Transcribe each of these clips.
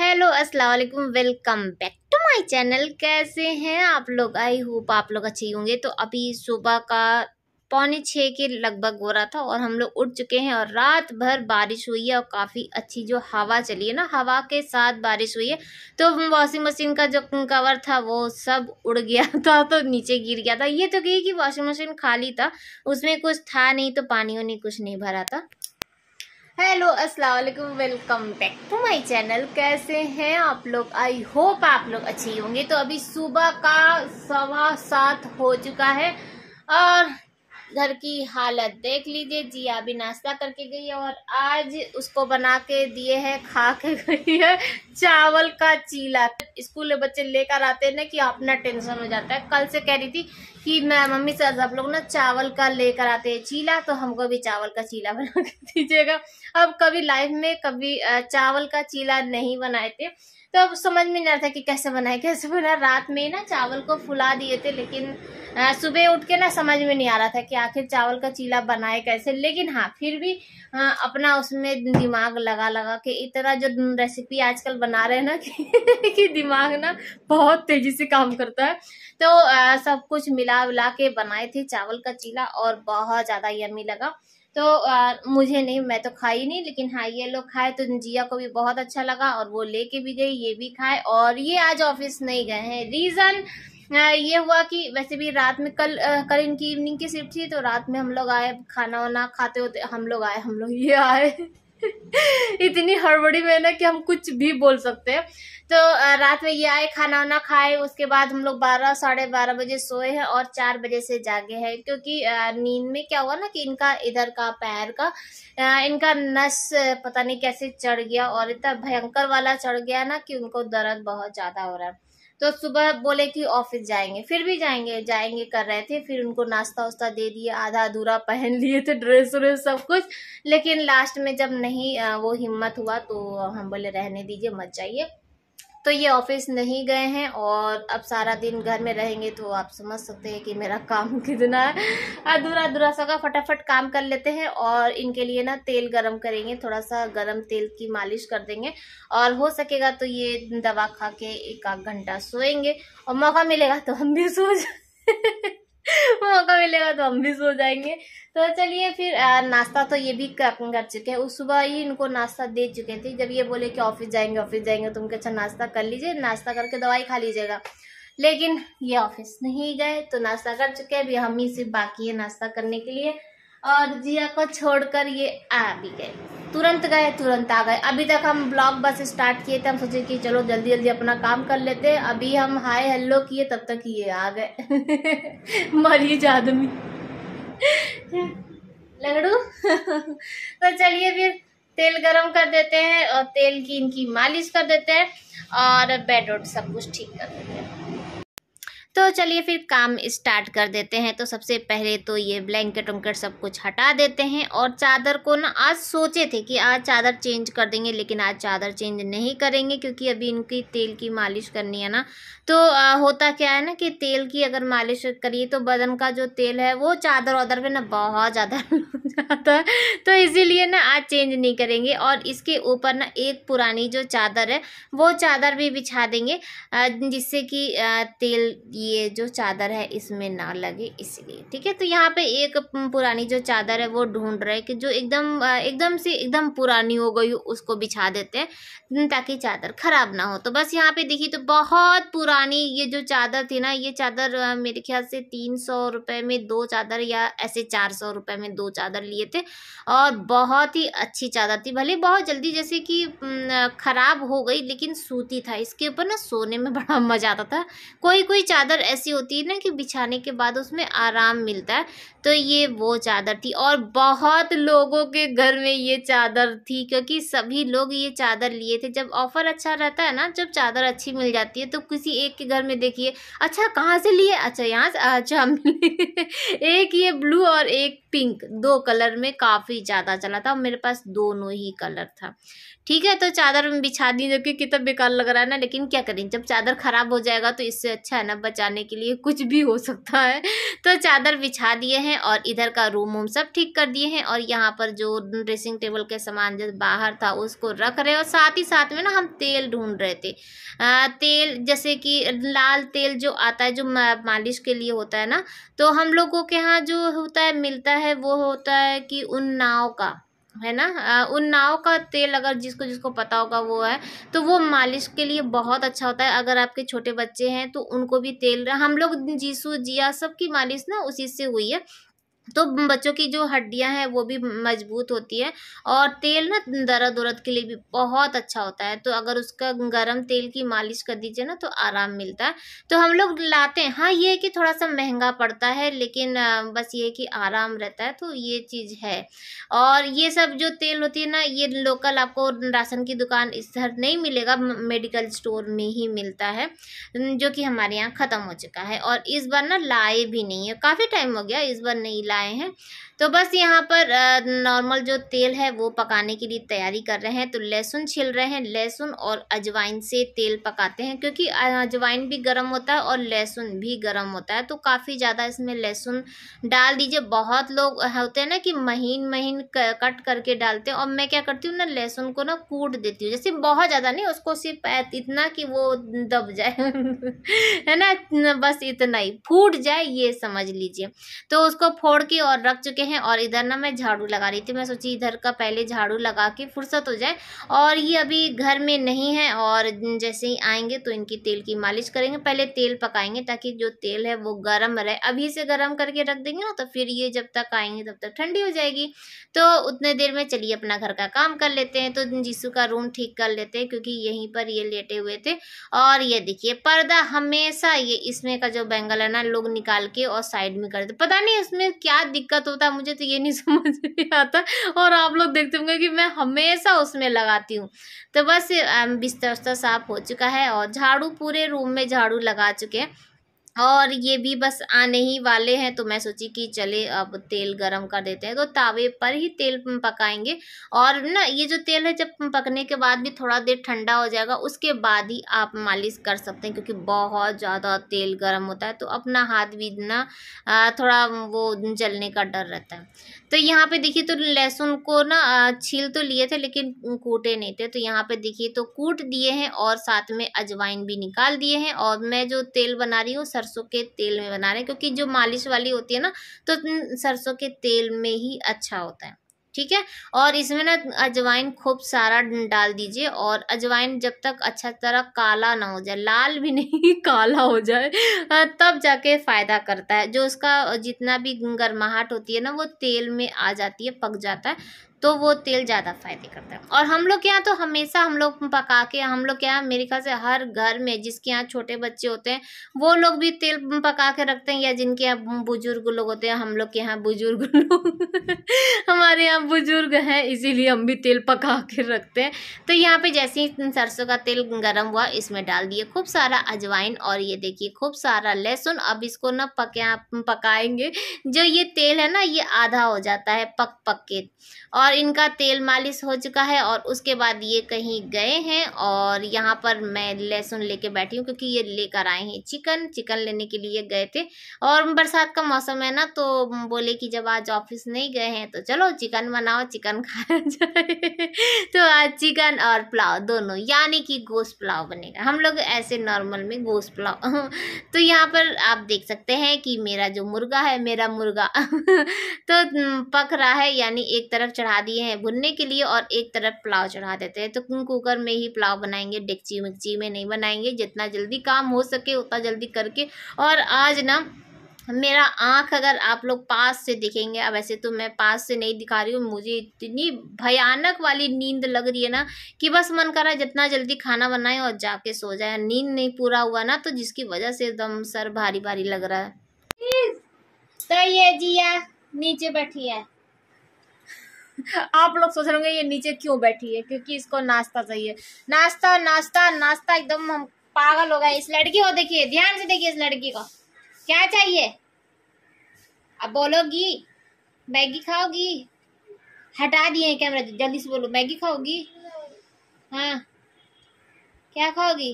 Hello अस्सलाम वालेकुम welcome back to my channel कैसे हैं आप लोग आई होप आप लोग अच्छे होंगे तो अभी सुबह का पौने छः के लगभग हो रहा था और हम लोग उठ चुके हैं और रात भर बारिश हुई है और काफ़ी अच्छी जो हवा चली है ना हवा के साथ बारिश हुई है तो वॉशिंग मशीन का जो कवर था वो सब उड़ गया था तो नीचे गिर गया था ये तो कही कि वॉशिंग मशीन खाली था उसमें कुछ था नहीं तो पानी वानी कुछ नहीं भरा था हेलो अस्सलाम वालेकुम welcome back to my channel कैसे हैं आप लोग आई होप आप लोग अच्छे होंगे तो अभी सुबह का सवा सात हो चुका है और घर की हालत देख लीजिए जिया भी नाश्ता करके गई है और आज उसको बना के दिए है खा के गई है चावल का चीला स्कूल बच्चे लेकर आते हैं ना कि अपना टेंशन हो जाता है कल से कह रही थी कि मैं मम्मी से आप लोग ना चावल का लेकर आते हैं चीला तो हमको भी चावल का चीला बना के दीजिएगा अब कभी लाइफ में कभी चावल का चीला नहीं बनाए थे तो अब समझ में नहीं आ रहा था कि कैसे बनाए कैसे बनाए रात में ही ना चावल को फुला दिए थे लेकिन सुबह उठ के ना समझ में नहीं आ रहा था कि आखिर चावल का चीला बनाए कैसे लेकिन हाँ फिर भी आ, अपना उसमें दिमाग लगा लगा के इतना जो रेसिपी आजकल बना रहे हैं ना कि, कि दिमाग ना बहुत तेजी से काम करता है तो आ, सब कुछ मिला विला के बनाए थे चावल का चीला और बहुत ज़्यादा यमी लगा तो आ, मुझे नहीं मैं तो खाई नहीं लेकिन हाँ ये लोग खाए तो जिया को भी बहुत अच्छा लगा और वो लेके भी गई ये भी खाए और ये आज ऑफिस नहीं गए हैं रीज़न ये हुआ कि वैसे भी रात में कल कल इनकी इवनिंग की शिफ्ट थी तो रात में हम लोग आए खाना वाना खाते होते हम लोग आए हम लोग ये आए इतनी हड़बड़ी में ना कि हम कुछ भी बोल सकते हैं तो रात में ये आए खाना वाना खाए उसके बाद हम लोग बारह साढ़े बारह बजे सोए हैं और चार बजे से जागे हैं क्योंकि नींद में क्या हुआ ना कि इनका इधर का पैर का इनका नस पता नहीं कैसे चढ़ गया और इतना भयंकर वाला चढ़ गया ना कि उनको दर्द बहुत ज़्यादा हो रहा है तो सुबह बोले कि ऑफिस जाएंगे फिर भी जाएंगे जाएंगे कर रहे थे फिर उनको नाश्ता उस्ता दे दिए आधा अधूरा पहन लिए थे ड्रेस व्रेस सब कुछ लेकिन लास्ट में जब नहीं वो हिम्मत हुआ तो हम बोले रहने दीजिए मत जाइए तो ये ऑफिस नहीं गए हैं और अब सारा दिन घर में रहेंगे तो आप समझ सकते हैं कि मेरा काम कितना अधूरा अधूरा सा का फटाफट काम कर लेते हैं और इनके लिए ना तेल गरम करेंगे थोड़ा सा गरम तेल की मालिश कर देंगे और हो सकेगा तो ये दवा खा के एक आध घंटा सोएंगे और मौका मिलेगा तो हम भी सो जाए मौका मिलेगा तो हम भी सो जाएंगे तो चलिए फिर नाश्ता तो ये भी कर, कर चुके हैं उस सुबह ही इनको नाश्ता दे चुके थे जब ये बोले कि ऑफिस जाएंगे ऑफिस जाएंगे तुम तो अच्छा नाश्ता कर लीजिए नाश्ता करके दवाई खा लीजिएगा लेकिन ये ऑफिस नहीं गए तो नाश्ता कर चुके हैं अभी हम ही सिर्फ बाकी है नाश्ता करने के लिए और जिया को छोड़कर ये आ भी गए तुरंत गए तुरंत आ गए अभी तक हम ब्लॉग बस स्टार्ट किए थे हम सोचे कि चलो जल्दी जल्दी अपना काम कर लेते हैं अभी हम हाय हेलो किए तब तक ये आ गए मरीज आदमी लंगड़ू तो चलिए फिर तेल गरम कर देते हैं और तेल की इनकी मालिश कर देते हैं और बेड और सब कुछ ठीक कर देते हैं तो चलिए फिर काम स्टार्ट कर देते हैं तो सबसे पहले तो ये ब्लैंकेट वंकेट सब कुछ हटा देते हैं और चादर को ना आज सोचे थे कि आज चादर चेंज कर देंगे लेकिन आज चादर चेंज नहीं करेंगे क्योंकि अभी इनकी तेल की मालिश करनी है ना तो आ, होता क्या है ना कि तेल की अगर मालिश करिए तो बदन का जो तेल है वो चादर वादर पर ना बहुत ज़्यादा जाता है तो इसीलिए ना आज चेंज नहीं करेंगे और इसके ऊपर ना एक पुरानी जो चादर है वो चादर भी बिछा देंगे जिससे कि तेल ये जो चादर है इसमें ना लगे इसलिए ठीक है तो यहाँ पे एक पुरानी जो चादर है वो ढूंढ रहे कि जो एकदम एकदम से एकदम पुरानी हो गई उसको बिछा देते हैं ताकि चादर ख़राब ना हो तो बस यहाँ पे देखिए तो बहुत पुराना पुरानी ये जो चादर थी ना ये चादर मेरे ख्याल से तीन सौ रुपये में दो चादर या ऐसे चार सौ रुपये में दो चादर लिए थे और बहुत ही अच्छी चादर थी भले बहुत जल्दी जैसे कि ख़राब हो गई लेकिन सूती था इसके ऊपर ना सोने में बड़ा मज़ा आता था कोई कोई चादर ऐसी होती है ना कि बिछाने के बाद उसमें आराम मिलता है तो ये वो चादर थी और बहुत लोगों के घर में ये चादर थी क्योंकि सभी लोग ये चादर लिए थे जब ऑफ़र अच्छा रहता है ना जब चादर अच्छी मिल जाती है तो किसी एक एक के घर में देखिए अच्छा कहाँ से लिए अच्छा यहाँ से अच्छा एक ये ब्लू और एक पिंक दो कलर में काफ़ी ज़्यादा चला था मेरे पास दोनों ही कलर था ठीक है तो चादर में बिछा दी जबकि कितना बेकार लग रहा है ना लेकिन क्या करें जब चादर ख़राब हो जाएगा तो इससे अच्छा है ना बचाने के लिए कुछ भी हो सकता है तो चादर बिछा दिए हैं और इधर का रूम वूम सब ठीक कर दिए हैं और यहाँ पर जो ड्रेसिंग टेबल के सामान जो बाहर था उसको रख रहे और साथ ही साथ में ना हम तेल ढूंढ रहे थे आ, तेल जैसे कि लाल तेल जो आता है जो मालिश के लिए होता है ना तो हम लोगों के यहाँ जो होता है मिलता है वो होता है कि उन नाव का है ना उन नाव का तेल अगर जिसको जिसको पता होगा वो है तो वो मालिश के लिए बहुत अच्छा होता है अगर आपके छोटे बच्चे हैं तो उनको भी तेल हम लोग जीसू जिया सबकी मालिश ना उसी से हुई है तो बच्चों की जो हड्डियां हैं वो भी मजबूत होती है और तेल ना दर्द उर्द के लिए भी बहुत अच्छा होता है तो अगर उसका गरम तेल की मालिश कर दीजिए ना तो आराम मिलता है तो हम लोग लाते हैं हाँ ये है कि थोड़ा सा महंगा पड़ता है लेकिन बस ये कि आराम रहता है तो ये चीज़ है और ये सब जो तेल होती है ना ये लोकल आपको राशन की दुकान इस नहीं मिलेगा मेडिकल स्टोर में ही मिलता है जो कि हमारे यहाँ ख़त्म हो चुका है और इस बार ना लाए भी नहीं है काफ़ी टाइम हो गया इस बार नहीं आए हैं तो बस यहाँ पर नॉर्मल जो तेल है वो पकाने के लिए तैयारी कर रहे हैं तो लहसुन छिल रहे हैं लहसुन और अजवाइन से तेल पकाते हैं क्योंकि अजवाइन भी गर्म होता है और लहसुन भी गर्म होता है तो काफ़ी ज़्यादा इसमें लहसुन डाल दीजिए बहुत लोग होते हैं ना कि महीन महीन कट करके डालते हैं और मैं क्या करती हूँ ना लहसुन को ना कूट देती हूँ जैसे बहुत ज़्यादा नहीं उसको सिर्फ इतना कि वो दब जाए है ना बस इतना ही फूट जाए ये समझ लीजिए तो उसको फोड़ की और रख चुके हैं और इधर ना मैं झाड़ू लगा रही थी मैं सोची इधर का पहले झाड़ू लगा के फुर्सत हो जाए और ये अभी घर में नहीं है और जैसे ही आएंगे तो इनकी तेल की मालिश करेंगे पहले तेल पकाएंगे ताकि जो तेल है वो गर्म रहे अभी से गर्म करके रख देंगे ना तो फिर ये जब तक आएंगे तब तक ठंडी हो जाएगी तो उतने देर में चलिए अपना घर का काम कर लेते हैं तो जीसू का रूम ठीक कर लेते हैं क्योंकि यहीं पर ये लेटे हुए थे और ये देखिए पर्दा हमेशा ये इसमें का जो बैंगल है ना लोग निकाल के और साइड में कर देते पता नहीं इसमें क्या क्या दिक्कत होता है मुझे तो ये नहीं समझ में आता और आप लोग देखते होंगे कि मैं हमेशा उसमें लगाती हूँ तो बस बिस्तर उस्तर साफ हो चुका है और झाड़ू पूरे रूम में झाड़ू लगा चुके हैं और ये भी बस आने ही वाले हैं तो मैं सोची कि चले अब तेल गरम कर देते हैं तो तावे पर ही तेल पकाएंगे और ना ये जो तेल है जब पकने के बाद भी थोड़ा देर ठंडा हो जाएगा उसके बाद ही आप मालिश कर सकते हैं क्योंकि बहुत ज़्यादा तेल गर्म होता है तो अपना हाथ भी ना थोड़ा वो जलने का डर रहता है तो यहाँ पर देखिए तो लहसुन को ना छील तो लिए थे लेकिन कूटे नहीं थे तो यहाँ पर देखिए तो कूट दिए हैं और साथ में अजवाइन भी निकाल दिए हैं और मैं जो तेल बना रही हूँ सर सरसों के तेल में बना रहे हैं क्योंकि जो मालिश वाली होती है ना तो सरसों के तेल में ही अच्छा होता है ठीक है और इसमें ना अजवाइन खूब सारा डाल दीजिए और अजवाइन जब तक अच्छा तरह काला ना हो जाए लाल भी नहीं काला हो जाए तब जाके फ़ायदा करता है जो उसका जितना भी गर्माहट होती है ना वो तेल में आ जाती है पक जाता है तो वो तेल ज़्यादा फायदे करता है और हम लोग के यहाँ तो हमेशा हम लोग पका के हम लोग के यहाँ मेरे ख्याल से हर घर में जिसके यहाँ छोटे बच्चे होते हैं वो लोग भी तेल पका के रखते हैं या जिनके यहाँ बुजुर्ग लोग होते हैं हम लोग के यहाँ बुजुर्ग लोग हमारे यहाँ बुजुर्ग हैं इसीलिए हम भी तेल पका के रखते हैं तो यहाँ पर जैसे ही सरसों का तेल गर्म हुआ इसमें डाल दिए खूब सारा अजवाइन और ये देखिए खूब सारा लहसुन अब इसको ना पका पकाएंगे जो ये तेल है ना ये आधा हो जाता है पक पक के और और इनका तेल मालिश हो चुका है और उसके बाद ये कहीं गए हैं और यहाँ पर मैं लहसुन लेके बैठी हूँ क्योंकि ये लेकर आए हैं चिकन चिकन लेने के लिए गए थे और बरसात का मौसम है ना तो बोले कि जब आज ऑफिस नहीं गए हैं तो चलो चिकन बनाओ चिकन खाया जाए तो आज चिकन और पुलाव दोनों यानी कि गोश्त पुलाव बनेगा हम लोग ऐसे नॉर्मल में गोश्त पुलाव तो यहाँ पर आप देख सकते हैं कि मेरा जो मुर्गा है मेरा मुर्गा तो पक रहा है यानी एक तरफ चढ़ा चढ़ा दिए हैं भुनने के लिए और एक तरफ पुलाव चढ़ा देते हैं तो कुम कुकर में ही पुलाव बनाएंगे डेक्ची मिक्ची में नहीं बनाएंगे जितना जल्दी काम हो सके उतना जल्दी करके और आज ना मेरा आँख अगर आप लोग पास से दिखेंगे अब वैसे तो मैं पास से नहीं दिखा रही हूँ मुझे इतनी भयानक वाली नींद लग रही है ना कि बस मन कर रहा है जितना जल्दी खाना बनाए और जाके सो जाए नींद नहीं पूरा हुआ ना तो जिसकी वजह से एकदम सर भारी भारी लग रहा है तो ये जिया नीचे बैठी है आप लोग सोच रहे ये नीचे क्यों बैठी है क्योंकि इसको नाश्ता चाहिए नाश्ता नाश्ता नाश्ता एकदम हम पागल हो गए इस लड़की को देखिए ध्यान से देखिए इस लड़की को क्या चाहिए अब बोलोगी मैगी खाओगी हटा दिए कैमरा जल्दी से बोलो मैगी खाओगी हाँ क्या खाओगी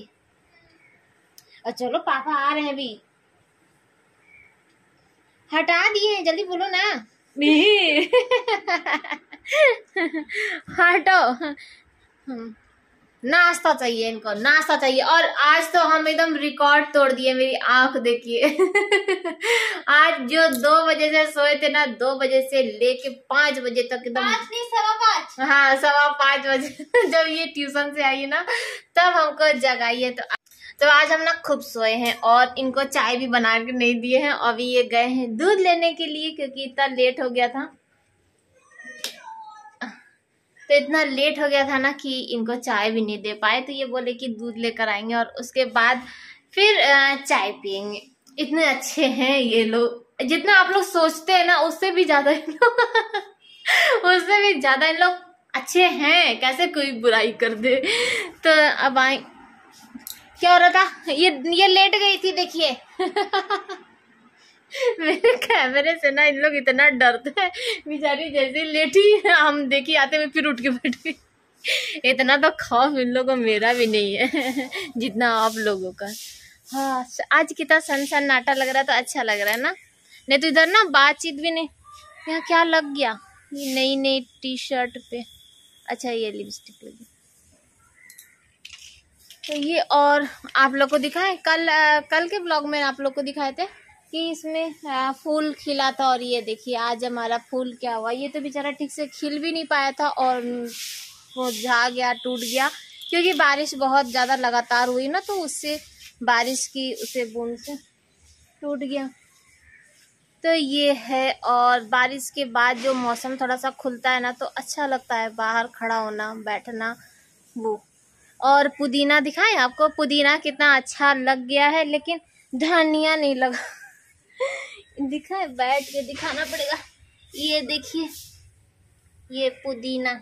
और चलो पापा आ रहे हैं अभी हटा दिए जल्दी बोलो ना नहीं हटो हम्म। नाश्ता चाहिए इनको नाश्ता चाहिए और आज तो हम एकदम रिकॉर्ड तोड़ दिए मेरी आंख देखिए आज जो दो बजे से सोए थे ना दो बजे से लेके पांच बजे तक एकदम सवा पाँच हाँ सवा पांच बजे जब ये ट्यूशन से आई ना तब हमको जगाइए तो तो आज हम ना खूब सोए हैं और इनको चाय भी बना के नहीं दिए हैं अभी ये गए हैं दूध लेने के लिए क्योंकि इतना लेट हो गया था तो इतना लेट हो गया था ना कि इनको चाय भी नहीं दे पाए तो ये बोले कि दूध लेकर आएंगे और उसके बाद फिर चाय पियेंगे इतने अच्छे हैं ये लोग जितना आप लोग सोचते हैं ना उससे भी ज़्यादा इन लोग उससे भी ज़्यादा इन लोग अच्छे हैं कैसे कोई बुराई कर दे तो अब आए क्या हो रहा था ये ये लेट गई थी देखिए मेरे कैमरे से ना इन लोग इतना डरते हैं बेचारी जैसे लेटी हम देखी आते हुए फिर उठ के बैठ गई इतना तो खौफ इन लोगों मेरा भी नहीं है जितना आप लोगों का हाँ आज कितना सन सन्नाटा लग रहा है तो अच्छा लग रहा है ना नहीं तो इधर ना बातचीत भी नहीं यहाँ क्या लग गया नई नई टी शर्ट पे अच्छा ये लिपस्टिक लगी तो ये और आप लोग को दिखाए कल आ, कल के ब्लॉग में आप लोग को दिखाए थे कि इसमें आ, फूल खिला था और ये देखिए आज हमारा फूल क्या हुआ ये तो बेचारा ठीक से खिल भी नहीं पाया था और वो झा गया टूट गया क्योंकि बारिश बहुत ज़्यादा लगातार हुई ना तो उससे बारिश की उसे बूंद से टूट गया तो ये है और बारिश के बाद जो मौसम थोड़ा सा खुलता है ना तो अच्छा लगता है बाहर खड़ा होना बैठना वो और पुदीना दिखाएं आपको पुदीना कितना अच्छा लग गया है लेकिन धनिया नहीं लगा दिखाए बैठ के दिखाना पड़ेगा ये देखिए ये पुदीना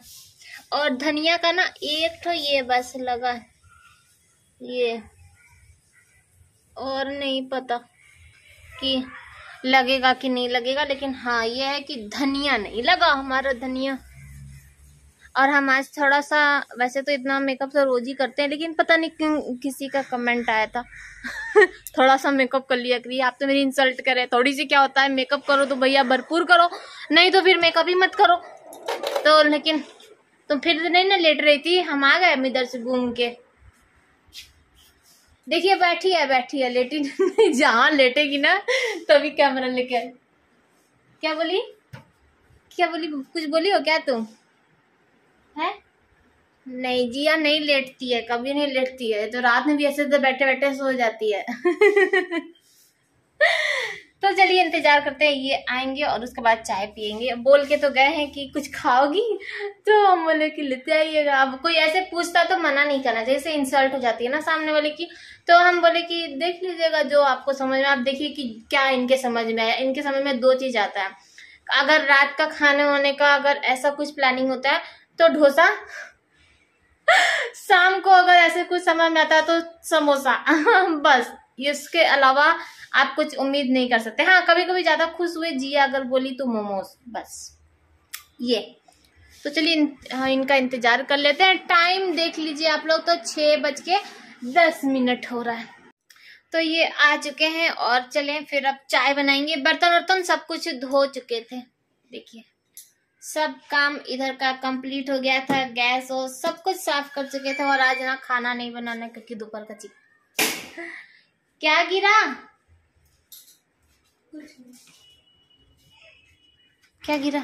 और धनिया का ना एक तो ये बस लगा ये और नहीं पता कि लगेगा कि नहीं लगेगा लेकिन हाँ ये है कि धनिया नहीं लगा हमारा धनिया और हम आज थोड़ा सा वैसे तो इतना मेकअप तो रोज ही करते हैं लेकिन पता नहीं क्यों किसी का कमेंट आया था थोड़ा सा मेकअप कर लिया करिए आप तो मेरी इंसल्ट करें थोड़ी सी क्या होता है मेकअप करो तो भैया भरपूर करो नहीं तो फिर मेकअप ही मत करो तो लेकिन तो फिर नहीं ना लेट रही थी हम आ गए इधर से घूम के देखिए बैठी है बैठी है लेटी जहाँ लेटेगी ना तभी कैमरा लेके आए क्या बोली क्या बोली कुछ बोली हो क्या तुम है नहीं जिया नहीं लेटती है कभी नहीं लेटती है तो रात में भी ऐसे तो बैठे बैठे सो जाती है तो चलिए इंतजार करते हैं ये आएंगे और उसके बाद चाय पियेंगे बोल के तो गए हैं कि कुछ खाओगी तो हम बोले कि लेते आइएगा अब कोई ऐसे पूछता तो मना नहीं करना जैसे इंसल्ट हो जाती है ना सामने वाले की तो हम बोले कि देख लीजिएगा जो आपको समझ में आप देखिए कि क्या इनके समझ में आया इनके समझ में दो चीज़ आता है अगर रात का खाने होने का अगर ऐसा कुछ प्लानिंग होता है तो ढोसा शाम को अगर ऐसे कुछ समय में आता है तो समोसा बस इसके अलावा आप कुछ उम्मीद नहीं कर सकते हाँ कभी कभी ज़्यादा खुश हुए जिया अगर बोली तो मोमोज बस ये तो चलिए इन, हाँ, इनका इंतजार कर लेते हैं टाइम देख लीजिए आप लोग तो छः बज के दस मिनट हो रहा है तो ये आ चुके हैं और चलें फिर अब चाय बनाएंगे बर्तन वर्तन सब कुछ धो चुके थे देखिए सब काम इधर का कंप्लीट हो गया था गैस और सब कुछ साफ कर चुके थे और आज ना खाना नहीं बनाना क्योंकि दोपहर का चीज क्या गिरा क्या गिरा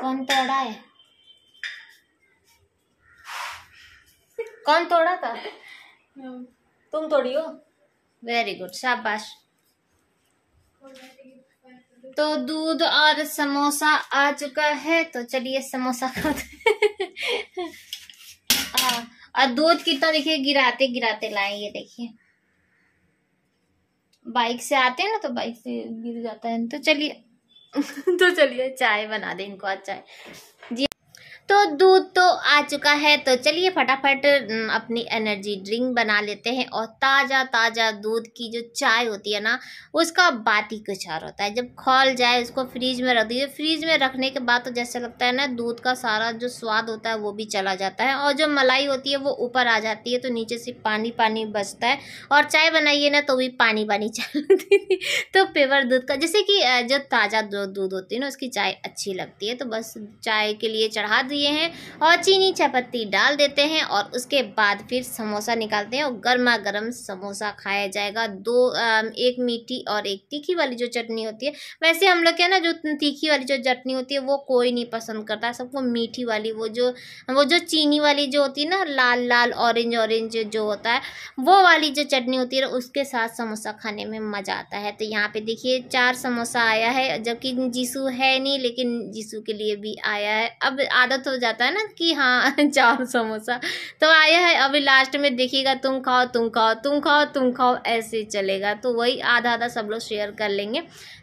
कौन तोड़ा है कौन तोड़ा था तुम तोड़ी हो वेरी गुड शाबाश तो दूध और समोसा आ चुका है तो चलिए समोसा खाते और दूध कितना देखिए गिराते गिराते लाए ये देखिए बाइक से आते हैं ना तो बाइक से गिर जाता है तो चलिए तो चलिए चाय बना दे इनको आज चाय तो दूध तो आ चुका है तो चलिए फटाफट अपनी एनर्जी ड्रिंक बना लेते हैं और ताज़ा ताज़ा दूध की जो चाय होती है ना उसका बात ही कुछ और होता है जब खोल जाए उसको फ्रीज में रख दीजिए फ्रीज में रखने के बाद तो जैसे लगता है ना दूध का सारा जो स्वाद होता है वो भी चला जाता है और जो मलाई होती है वो ऊपर आ जाती है तो नीचे से पानी पानी बचता है और चाय बनाइए ना तो भी पानी पानी चलती तो पेवर दूध का जैसे कि जो ताज़ा दूध होती है ना उसकी चाय अच्छी लगती है तो बस चाय के लिए चढ़ा दिए हैं और चीनी चापत्ती डाल देते हैं और उसके बाद फिर समोसा निकालते हैं और गर्मा गर्म समोसा खाया जाएगा दो एक मीठी और एक तीखी वाली जो चटनी होती है वैसे हम लोग क्या ना जो तीखी वाली जो चटनी होती है वो कोई नहीं पसंद करता सबको मीठी वाली वो जो वो जो चीनी वाली जो होती है ना लाल लाल ऑरेंज ऑरेंज जो होता है वो वाली जो चटनी होती है उसके साथ समोसा खाने में मज़ा आता है तो यहाँ पे देखिए चार समोसा आया है जबकि जीसू है नहीं लेकिन जीसू के लिए भी आया है अब आदत तो हो जाता है ना कि हाँ चार समोसा तो आया है अभी लास्ट में देखिएगा तुम खाओ तुम खाओ तुम खाओ तुम खाओ ऐसे चलेगा तो वही आधा आधा सब लोग शेयर कर लेंगे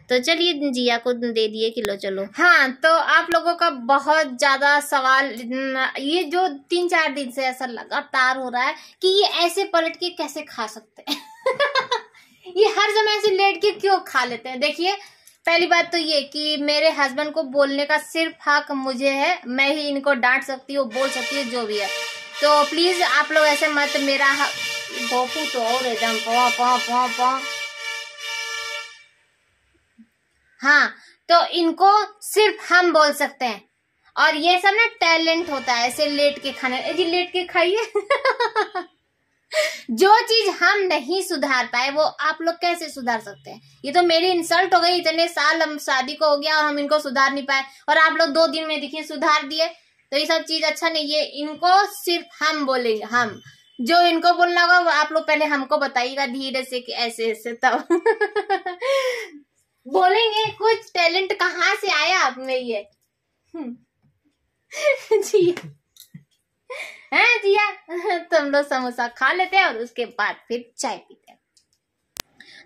तो चलिए जिया को दे दिए किलो चलो हाँ तो आप लोगों का बहुत ज़्यादा सवाल ये जो तीन चार दिन से ऐसा लगातार हो रहा है कि ये ऐसे पलट के कैसे खा सकते हैं ये हर समय ऐसे लेट के क्यों खा लेते हैं देखिए पहली बात तो ये कि मेरे हस्बैंड को बोलने का सिर्फ हक मुझे है मैं ही इनको डांट सकती हूँ बोल सकती हूँ जो भी है तो प्लीज आप लोग ऐसे मत मेरा भोपू तो और एकदम हाँ तो इनको सिर्फ हम बोल सकते हैं और ये सब ना टैलेंट होता है ऐसे लेट के खाने जी लेट के खाइए जो चीज हम नहीं सुधार पाए वो आप लोग कैसे सुधार सकते हैं ये तो मेरी इंसल्ट हो गई इतने साल हम शादी को हो गया और हम इनको सुधार नहीं पाए और आप लोग दो दिन में देखिए सुधार दिए तो ये सब चीज अच्छा नहीं है इनको सिर्फ हम बोलेंगे हम जो इनको बोलना होगा वो आप लोग पहले हमको बताइएगा धीरे से कि ऐसे ऐसे तब बोलेंगे कुछ टैलेंट कहाँ से आया आप में ये हम्म। जी हैं जिया तुम लोग समोसा खा लेते हैं और उसके बाद फिर चाय पीते हैं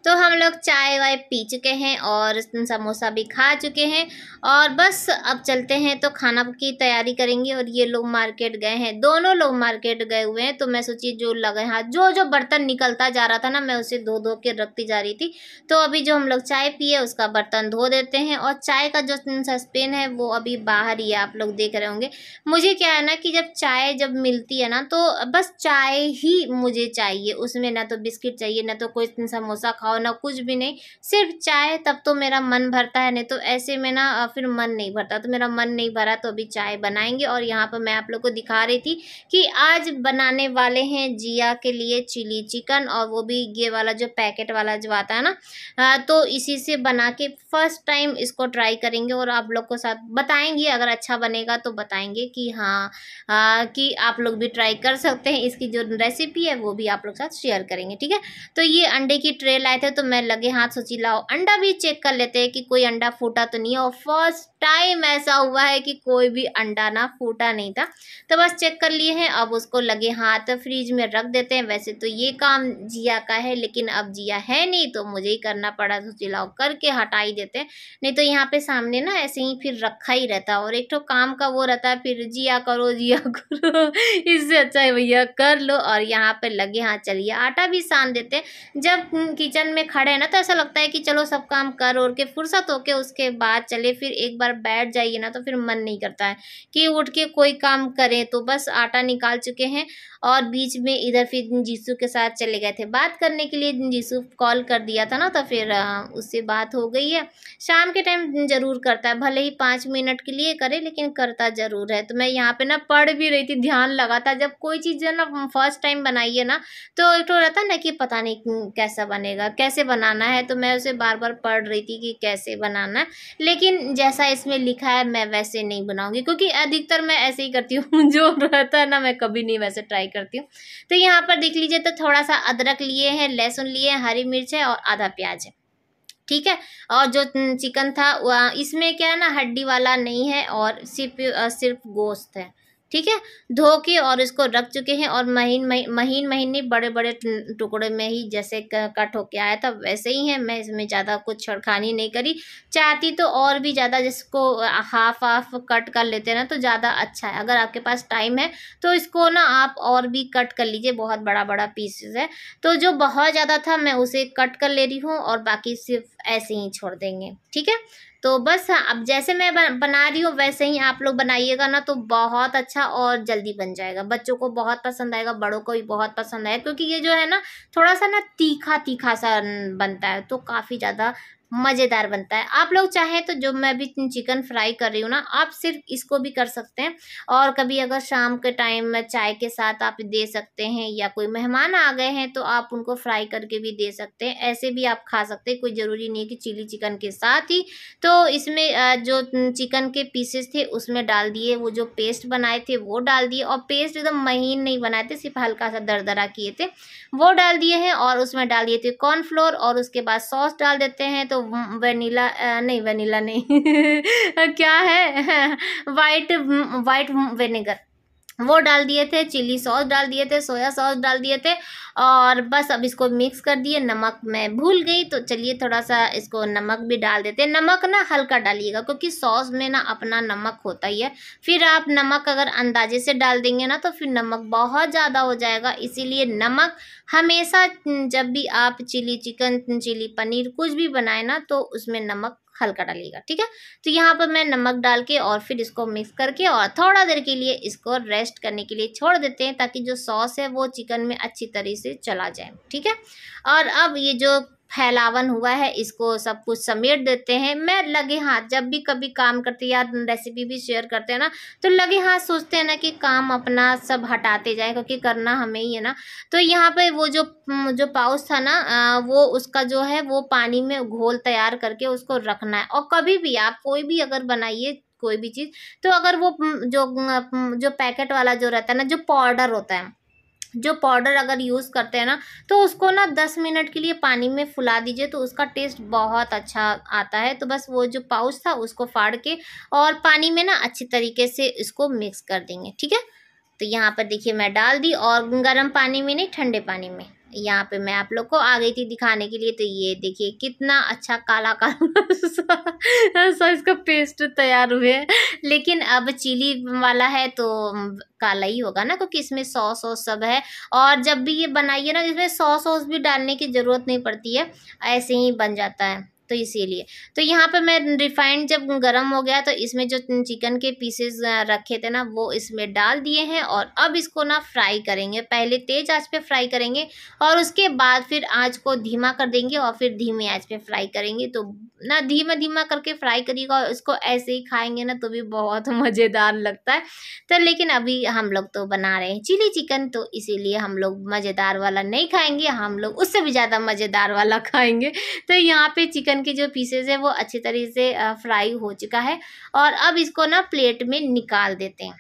तो हम लोग चाय वाय पी चुके हैं और समोसा भी खा चुके हैं और बस अब चलते हैं तो खाना की तैयारी करेंगे और ये लोग मार्केट गए हैं दोनों लोग मार्केट गए हुए हैं तो मैं सोची जो लगे हाँ जो जो बर्तन निकलता जा रहा था ना मैं उसे धो धो के रखती जा रही थी तो अभी जो हम लोग चाय पिए उसका बर्तन धो देते हैं और चाय का जो सस्पेन है वो अभी बाहर ही है आप लोग देख रहे होंगे मुझे क्या है ना कि जब चाय जब मिलती है ना तो बस चाय ही मुझे चाहिए उसमें ना तो बिस्किट चाहिए ना तो कोई समोसा खाओ ना कुछ भी नहीं सिर्फ चाय तब तो मेरा मन भरता है नहीं तो ऐसे में ना फिर मन नहीं भरता तो मेरा मन नहीं भरा तो अभी चाय बनाएंगे और यहाँ पर मैं आप लोग को दिखा रही थी कि आज बनाने वाले हैं जिया के लिए चिली चिकन और वो भी ये वाला जो पैकेट वाला जो आता है ना तो इसी से बना के फर्स्ट टाइम इसको ट्राई करेंगे और आप लोग को साथ बताएंगे अगर अच्छा बनेगा तो बताएंगे कि हाँ आ, कि आप लोग भी ट्राई कर सकते हैं इसकी जो रेसिपी है वो भी आप लोग साथ शेयर करेंगे ठीक है तो ये अंडे की ट्रे लाए थे तो मैं लगे हाथ सोची लाओ अंडा भी चेक कर लेते हैं कि कोई अंडा फूटा तो नहीं हो फर्स्ट टाइम ऐसा हुआ है कि कोई भी अंडा ना फूटा नहीं था तो बस चेक कर लिए हैं अब उसको लगे हाथ फ्रिज में रख देते हैं वैसे तो ये काम जिया का है लेकिन अब जिया है नहीं तो मुझे ही करना पड़ा तो चिलाओ करके हटा ही देते हैं नहीं तो यहाँ पे सामने ना ऐसे ही फिर रखा ही रहता है और एक तो काम का वो रहता है फिर जिया करो जिया करो इससे अच्छा है भैया कर लो और यहाँ पर लगे हाथ चलिए आटा भी सान देते हैं जब किचन में खड़े हैं ना तो ऐसा लगता है कि चलो सब काम कर और के फुर्सत होके उसके बाद चले फिर एक बार बार बैठ जाइए ना तो फिर मन नहीं करता है कि उठ के कोई काम करें तो बस आटा निकाल चुके हैं और बीच में इधर फिर जीसू के साथ चले गए थे बात करने के लिए जीसू कॉल कर दिया था ना तो फिर उससे बात हो गई है शाम के टाइम ज़रूर करता है भले ही पाँच मिनट के लिए करे लेकिन करता ज़रूर है तो मैं यहाँ पर ना पढ़ भी रही थी ध्यान लगा था जब कोई चीज़ जो ना फर्स्ट टाइम बनाई है ना तो एक तो रहता ना कि पता नहीं कैसा बनेगा कैसे बनाना है तो मैं उसे बार बार पढ़ रही थी कि कैसे बनाना लेकिन जैसा इसमें लिखा है मैं वैसे नहीं बनाऊंगी क्योंकि अधिकतर मैं ऐसे ही करती हूँ जो रहता है ना मैं कभी नहीं वैसे ट्राई करती हूँ तो यहाँ पर देख लीजिए तो थोड़ा सा अदरक लिए हैं लहसुन लिए हैं हरी मिर्च है और आधा प्याज है ठीक है और जो चिकन था इसमें क्या है ना हड्डी वाला नहीं है और सिर्फ सिर्फ गोश्त है ठीक है धो के और इसको रख चुके हैं और महीन महीन महीने बड़े बड़े टुकड़े में ही जैसे कट होके आया था वैसे ही है मैं इसमें ज़्यादा कुछ छड़खानी नहीं करी चाहती तो और भी ज़्यादा जिसको हाफ हाफ कट कर लेते ना तो ज़्यादा अच्छा है अगर आपके पास टाइम है तो इसको ना आप और भी कट कर लीजिए बहुत बड़ा बड़ा पीसेस है तो जो बहुत ज़्यादा था मैं उसे कट कर ले रही हूँ और बाकी सिर्फ ऐसे ही छोड़ देंगे ठीक है तो बस हाँ अब जैसे मैं बना रही हूँ वैसे ही आप लोग बनाइएगा ना तो बहुत अच्छा और जल्दी बन जाएगा बच्चों को बहुत पसंद आएगा बड़ों को भी बहुत पसंद आएगा क्योंकि ये जो है ना थोड़ा सा ना तीखा तीखा सा बनता है तो काफ़ी ज़्यादा मज़ेदार बनता है आप लोग चाहे तो जो मैं अभी चिकन फ्राई कर रही हूँ ना आप सिर्फ इसको भी कर सकते हैं और कभी अगर शाम के टाइम में चाय के साथ आप दे सकते हैं या कोई मेहमान आ गए हैं तो आप उनको फ्राई करके भी दे सकते हैं ऐसे भी आप खा सकते हैं कोई ज़रूरी नहीं है कि चिली चिकन के साथ ही तो इसमें जो चिकन के पीसेस थे उसमें डाल दिए वो जो पेस्ट बनाए थे वो डाल दिए और पेस्ट एकदम महीन नहीं बनाए थे सिर्फ हल्का सा दरदरा किए थे वो डाल दिए हैं और उसमें डाल दिए थे कॉर्नफ्लोर और उसके बाद सॉस डाल देते हैं तो वनीला नहीं वनीला नहीं क्या है वाइट वाइट विनेगर वो डाल दिए थे चिली सॉस डाल दिए थे सोया सॉस डाल दिए थे और बस अब इसको मिक्स कर दिए नमक मैं भूल गई तो चलिए थोड़ा सा इसको नमक भी डाल देते हैं नमक ना हल्का डालिएगा क्योंकि सॉस में ना अपना नमक होता ही है फिर आप नमक अगर अंदाजे से डाल देंगे ना तो फिर नमक बहुत ज़्यादा हो जाएगा इसीलिए नमक हमेशा जब भी आप चिली चिकन चिली पनीर कुछ भी बनाए ना तो उसमें नमक हल्का डालिएगा ठीक है तो यहाँ पर मैं नमक डाल के और फिर इसको मिक्स करके और थोड़ा देर के लिए इसको रेस्ट करने के लिए छोड़ देते हैं ताकि जो सॉस है वो चिकन में अच्छी तरह से चला जाए ठीक है और अब ये जो फैलावन हुआ है इसको सब कुछ समेट देते हैं मैं लगे हाथ जब भी कभी काम करते या रेसिपी भी शेयर करते हैं ना तो लगे हाथ सोचते हैं ना कि काम अपना सब हटाते जाए क्योंकि करना हमें ही है ना तो यहाँ पे वो जो जो पाउस था ना वो उसका जो है वो पानी में घोल तैयार करके उसको रखना है और कभी भी आप कोई भी अगर बनाइए कोई भी चीज़ तो अगर वो जो जो पैकेट वाला जो रहता है ना जो पाउडर होता है जो पाउडर अगर यूज़ करते हैं ना तो उसको ना दस मिनट के लिए पानी में फुला दीजिए तो उसका टेस्ट बहुत अच्छा आता है तो बस वो जो पाउच था उसको फाड़ के और पानी में ना अच्छी तरीके से इसको मिक्स कर देंगे ठीक है तो यहाँ पर देखिए मैं डाल दी और गर्म पानी में नहीं ठंडे पानी में यहाँ पे मैं आप लोग को आ गई थी दिखाने के लिए तो ये देखिए कितना अच्छा काला काला इसका पेस्ट तैयार हुए लेकिन अब चिली वाला है तो काला ही होगा ना क्योंकि इसमें सॉस वॉस सब है और जब भी ये बनाइए ना इसमें सॉस वॉस भी डालने की ज़रूरत नहीं पड़ती है ऐसे ही बन जाता है तो इसीलिए तो यहाँ पे मैं रिफाइंड जब गर्म हो गया तो इसमें जो चिकन के पीसेस रखे थे ना वो इसमें डाल दिए हैं और अब इसको ना फ्राई करेंगे पहले तेज़ आंच पे फ्राई करेंगे और उसके बाद फिर आंच को धीमा कर देंगे और फिर धीमी आंच पे फ्राई करेंगे तो ना धीमा धीमा करके फ्राई करिएगा और इसको ऐसे ही खाएंगे ना तो भी बहुत मज़ेदार लगता है तो लेकिन अभी हम लोग तो बना रहे हैं चिली चिकन तो इसीलिए हम लोग मज़ेदार वाला नहीं खाएंगे हम लोग उससे भी ज़्यादा मज़ेदार वाला खाएंगे तो यहाँ पे चिकन के जो पीसेज है वो अच्छी तरीके से फ्राई हो चुका है और अब इसको ना प्लेट में निकाल देते हैं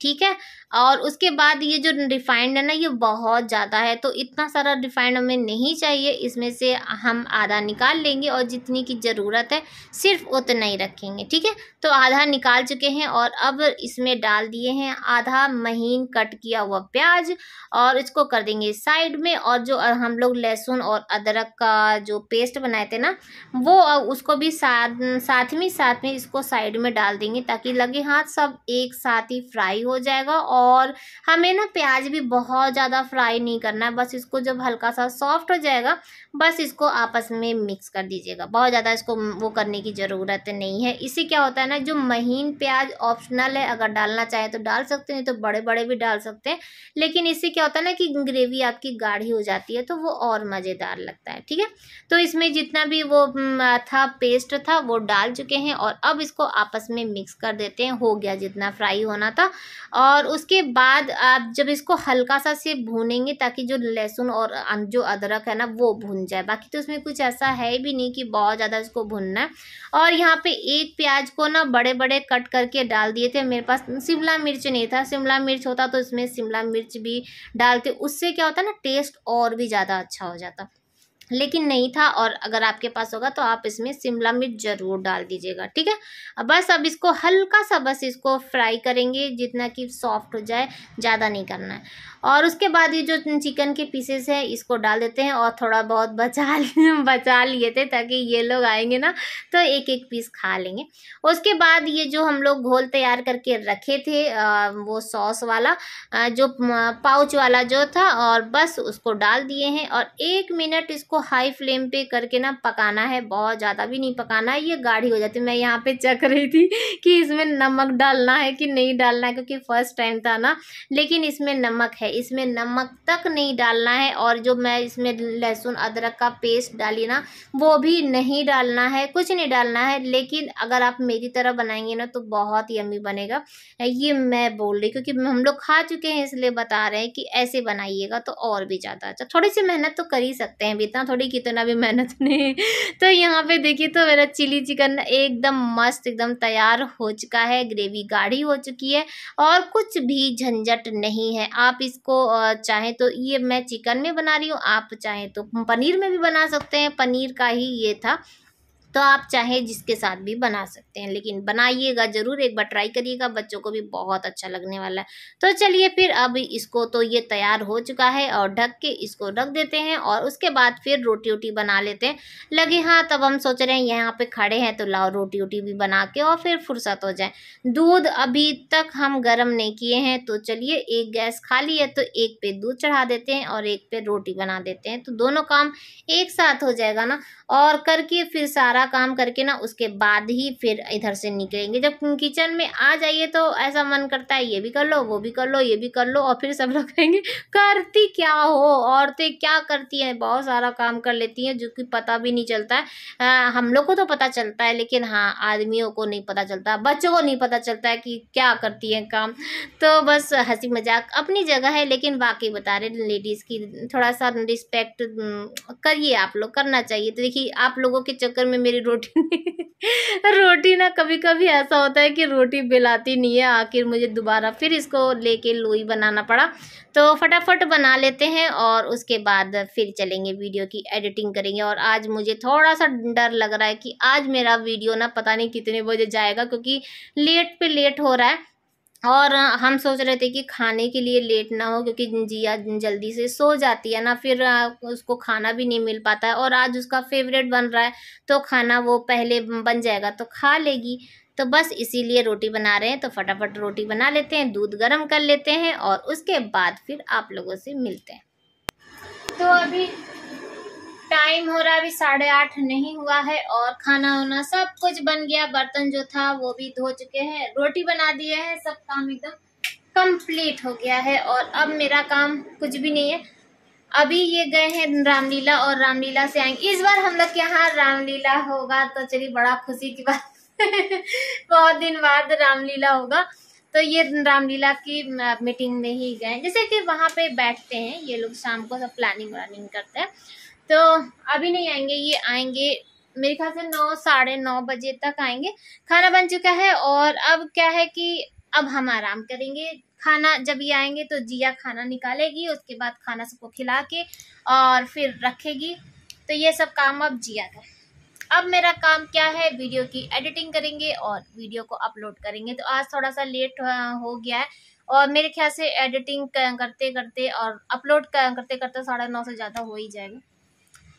ठीक है और उसके बाद ये जो रिफाइंड है ना ये बहुत ज़्यादा है तो इतना सारा रिफाइंड हमें नहीं चाहिए इसमें से हम आधा निकाल लेंगे और जितनी की ज़रूरत है सिर्फ उतना ही रखेंगे ठीक है तो आधा निकाल चुके हैं और अब इसमें डाल दिए हैं आधा महीन कट किया हुआ प्याज और इसको कर देंगे साइड में और जो हम लोग लहसुन और अदरक का जो पेस्ट बनाए थे ना वो उसको भी साथ साथ में साथ में इसको साइड में डाल देंगे ताकि लगे हाथ सब एक साथ ही फ्राई हो जाएगा और और हमें ना प्याज भी बहुत ज़्यादा फ्राई नहीं करना है बस इसको जब हल्का सा सॉफ्ट हो जाएगा बस इसको आपस में मिक्स कर दीजिएगा बहुत ज़्यादा इसको वो करने की ज़रूरत नहीं है इससे क्या होता है ना जो महीन प्याज ऑप्शनल है अगर डालना चाहे तो डाल सकते हैं तो बड़े बड़े भी डाल सकते हैं लेकिन इससे क्या होता है ना कि ग्रेवी आपकी गाढ़ी हो जाती है तो वो और मज़ेदार लगता है ठीक है तो इसमें जितना भी वो था पेस्ट था वो डाल चुके हैं और अब इसको आपस में मिक्स कर देते हैं हो गया जितना फ्राई होना था और उसके इसके बाद आप जब इसको हल्का सा से भूनेंगे ताकि जो लहसुन और जो अदरक है ना वो भून जाए बाकी तो इसमें कुछ ऐसा है भी नहीं कि बहुत ज़्यादा इसको भूनना है और यहाँ पे एक प्याज को ना बड़े बड़े कट करके डाल दिए थे मेरे पास शिमला मिर्च नहीं था शिमला मिर्च होता तो इसमें शिमला मिर्च भी डालते उससे क्या होता ना टेस्ट और भी ज़्यादा अच्छा हो जाता लेकिन नहीं था और अगर आपके पास होगा तो आप इसमें शिमला मिर्च ज़रूर डाल दीजिएगा ठीक है अब बस अब इसको हल्का सा बस इसको फ्राई करेंगे जितना कि सॉफ्ट हो जाए ज़्यादा नहीं करना है और उसके बाद ये जो चिकन के पीसेस है इसको डाल देते हैं और थोड़ा बहुत बचा बचा लिए थे ताकि ये लोग आएंगे ना तो एक एक पीस खा लेंगे उसके बाद ये जो हम लोग घोल तैयार करके रखे थे वो सॉस वाला जो पाउच वाला जो था और बस उसको डाल दिए हैं और एक मिनट इसको हाई फ्लेम पे करके ना पकाना है बहुत ज़्यादा भी नहीं पकाना है ये गाढ़ी हो जाती मैं यहाँ पर चख रही थी कि इसमें नमक डालना है कि नहीं डालना है क्योंकि फ़र्स्ट टाइम था ना लेकिन इसमें नमक है इसमें नमक तक नहीं डालना है और जो मैं इसमें लहसुन अदरक का पेस्ट डाली ना वो भी नहीं डालना है कुछ नहीं डालना है लेकिन अगर आप मेरी तरह बनाएंगे ना तो बहुत ही यम्मी बनेगा ये मैं बोल रही क्योंकि हम लोग खा चुके हैं इसलिए बता रहे हैं कि ऐसे बनाइएगा तो और भी ज़्यादा अच्छा थोड़ी सी मेहनत तो कर ही सकते हैं इतना थोड़ी कितना भी मेहनत नहीं तो यहाँ पर देखिए तो मेरा चिली चिकन एकदम मस्त एकदम तैयार हो चुका है ग्रेवी गाढ़ी हो चुकी है और कुछ भी झंझट नहीं है आप इस इसको चाहें तो ये मैं चिकन में बना रही हूँ आप चाहें तो पनीर में भी बना सकते हैं पनीर का ही ये था तो आप चाहे जिसके साथ भी बना सकते हैं लेकिन बनाइएगा ज़रूर एक बार ट्राई करिएगा बच्चों को भी बहुत अच्छा लगने वाला है तो चलिए फिर अब इसको तो ये तैयार हो चुका है और ढक के इसको रख देते हैं और उसके बाद फिर रोटी वोटी बना लेते हैं लगे हाँ तब हम सोच रहे हैं यहाँ पे खड़े हैं तो लाओ रोटी वोटी भी बना के और फिर फुर्सत हो जाए दूध अभी तक हम गर्म नहीं किए हैं तो चलिए एक गैस खाली है तो एक पे दूध चढ़ा देते हैं और एक पे रोटी बना देते हैं तो दोनों काम एक साथ हो जाएगा ना और करके फिर सारा सारा काम करके ना उसके बाद ही फिर इधर से निकलेंगे जब किचन में आ जाइए तो ऐसा मन करता है ये भी कर लो वो भी कर लो ये भी कर लो और फिर सब लोग कहेंगे करती क्या हो औरतें क्या करती हैं बहुत सारा काम कर लेती हैं जो कि पता भी नहीं चलता है आ, हम लोग को तो पता चलता है लेकिन हाँ आदमियों को नहीं पता चलता बच्चों को नहीं पता चलता है कि क्या करती हैं काम तो बस हंसी मजाक अपनी जगह है लेकिन वाकई बता रहे लेडीज़ की थोड़ा सा रिस्पेक्ट करिए आप लोग करना चाहिए तो देखिए आप लोगों के चक्कर में मेरे मेरी रोटी रोटी ना कभी कभी ऐसा होता है कि रोटी बिलाती नहीं है आखिर मुझे दोबारा फिर इसको लेके लोई बनाना पड़ा तो फटाफट बना लेते हैं और उसके बाद फिर चलेंगे वीडियो की एडिटिंग करेंगे और आज मुझे थोड़ा सा डर लग रहा है कि आज मेरा वीडियो ना पता नहीं कितने बजे जाएगा क्योंकि लेट पे लेट हो रहा है और हम सोच रहे थे कि खाने के लिए लेट ना हो क्योंकि जिया जल्दी से सो जाती है ना फिर उसको खाना भी नहीं मिल पाता है और आज उसका फेवरेट बन रहा है तो खाना वो पहले बन जाएगा तो खा लेगी तो बस इसीलिए रोटी बना रहे हैं तो फटाफट रोटी बना लेते हैं दूध गर्म कर लेते हैं और उसके बाद फिर आप लोगों से मिलते हैं तो अभी टाइम हो रहा अभी साढ़े आठ नहीं हुआ है और खाना वाना सब कुछ बन गया बर्तन जो था वो भी धो चुके हैं रोटी बना दिए हैं सब काम एकदम कंप्लीट हो गया है और अब मेरा काम कुछ भी नहीं है अभी ये गए हैं रामलीला और रामलीला से आएंगे इस बार हम लोग के यहाँ रामलीला होगा तो चलिए बड़ा खुशी की बात बहुत दिन बाद रामलीला होगा तो ये रामलीला की मीटिंग में ही गए जैसे कि वहाँ पे बैठते हैं ये लोग शाम को सब प्लानिंग व्लानिंग करते हैं तो अभी नहीं आएंगे ये आएंगे मेरे ख्याल से नौ साढ़े नौ बजे तक आएंगे खाना बन चुका है और अब क्या है कि अब हम आराम करेंगे खाना जब ये आएंगे तो जिया खाना निकालेगी उसके बाद खाना सबको खिला के और फिर रखेगी तो ये सब काम अब जिया का है अब मेरा काम क्या है वीडियो की एडिटिंग करेंगे और वीडियो को अपलोड करेंगे तो आज थोड़ा सा लेट हो गया है और मेरे ख्याल से एडिटिंग करते करते और अपलोड करते करते साढ़े नौ से ज़्यादा हो ही जाएगा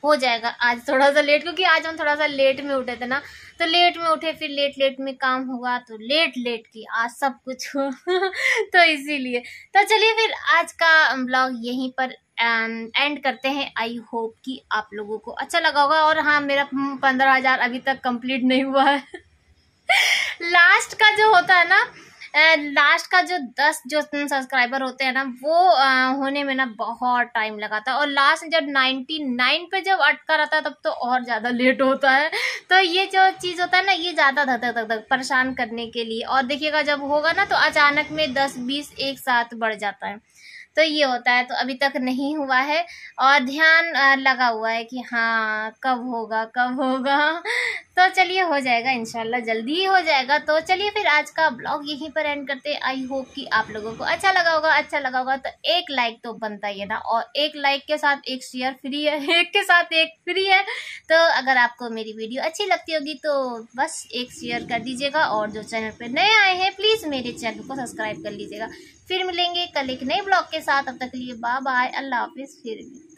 हो जाएगा आज थोड़ा सा लेट क्योंकि आज हम थोड़ा सा लेट में उठे थे ना तो लेट में उठे फिर लेट लेट में काम हुआ तो लेट लेट की आज सब कुछ हो तो इसीलिए तो चलिए फिर आज का ब्लॉग यहीं पर एंड um, करते हैं आई होप कि आप लोगों को अच्छा लगा होगा और हाँ मेरा पंद्रह हज़ार अभी तक कंप्लीट नहीं हुआ है लास्ट का जो होता है ना लास्ट का जो दस जो सब्सक्राइबर होते हैं ना वो आ, होने में ना बहुत टाइम लगाता है और लास्ट जब नाइन्टी नाइन पर जब अटका रहता है तब तो और ज़्यादा लेट होता है तो ये जो चीज़ होता है ना ये ज़्यादा धक धक धक परेशान करने के लिए और देखिएगा जब होगा ना तो अचानक में दस बीस एक साथ बढ़ जाता है तो ये होता है तो अभी तक नहीं हुआ है और ध्यान लगा हुआ है कि हाँ कब होगा कब होगा तो चलिए हो जाएगा इनशाला जल्दी ही हो जाएगा तो चलिए फिर आज का ब्लॉग यहीं पर एंड करते हैं आई होप कि आप लोगों को अच्छा लगा होगा अच्छा लगा होगा तो एक लाइक तो बनता ही है ना और एक लाइक के साथ एक शेयर फ्री है एक के साथ एक फ्री है तो अगर आपको मेरी वीडियो अच्छी लगती होगी तो बस एक शेयर कर दीजिएगा और जो चैनल पर नए आए हैं प्लीज़ मेरे चैनल को सब्सक्राइब कर लीजिएगा फिर मिलेंगे कल एक नए ब्लॉग के साथ अब तक के लिए बाय बाय अल्लाह हाफिज़ फिर